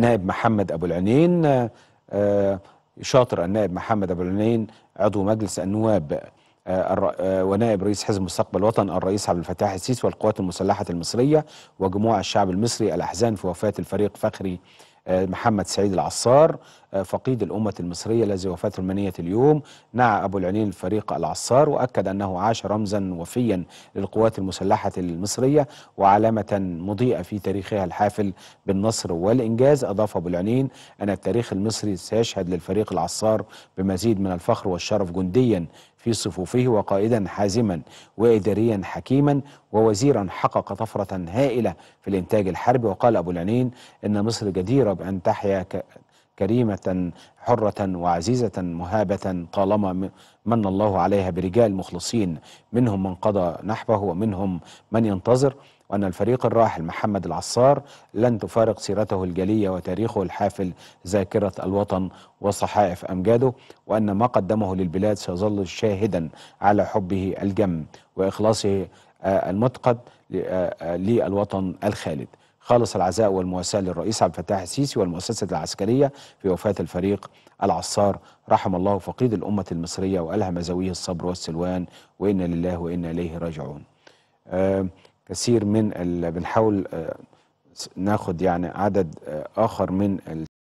نائب محمد أبو العنين آه، آه، شاطر النائب محمد أبو العنين عضو مجلس النواب آه، ونائب رئيس حزب مستقبل الوطن الرئيس عبد الفتاح السيسي والقوات المسلحة المصرية وجموع الشعب المصري الأحزان في وفاة الفريق فخري آه، محمد سعيد العصار آه، فقيد الأمة المصرية الذي وفاته المنية اليوم نعى أبو العنين الفريق العصار وأكد أنه عاش رمزا وفيا للقوات المسلحة المصرية وعلامة مضيئة في تاريخها الحافل بالنصر والإنجاز أضاف أبو العنين أن التاريخ المصري سيشهد للفريق العصار بمزيد من الفخر والشرف جنديا في صفوفه وقائدا حازما وإداريا حكيما ووزيرا حقق طفرة هائلة في الإنتاج الحربي وقال أبو العنين إن مصر جديرة بأن تحيا كريمة حرة وعزيزة مهابة طالما من الله عليها برجال مخلصين منهم من قضى نحبه ومنهم من ينتظر وأن الفريق الراحل محمد العصار لن تفارق سيرته الجلية وتاريخه الحافل ذاكرة الوطن وصحائف أمجاده وأن ما قدمه للبلاد سيظل شاهدا على حبه الجم وإخلاصه آه، المتقد آه، آه، للوطن الخالد خالص العزاء والمواساة للرئيس عبد الفتاح السيسي والمؤسسة العسكرية في وفاة الفريق العصار رحم الله فقيد الأمة المصرية وألهم ذويه الصبر والسلوان وإنا لله وإنا إليه راجعون آه كثير من بنحاول آه ناخد يعني عدد آه، آخر من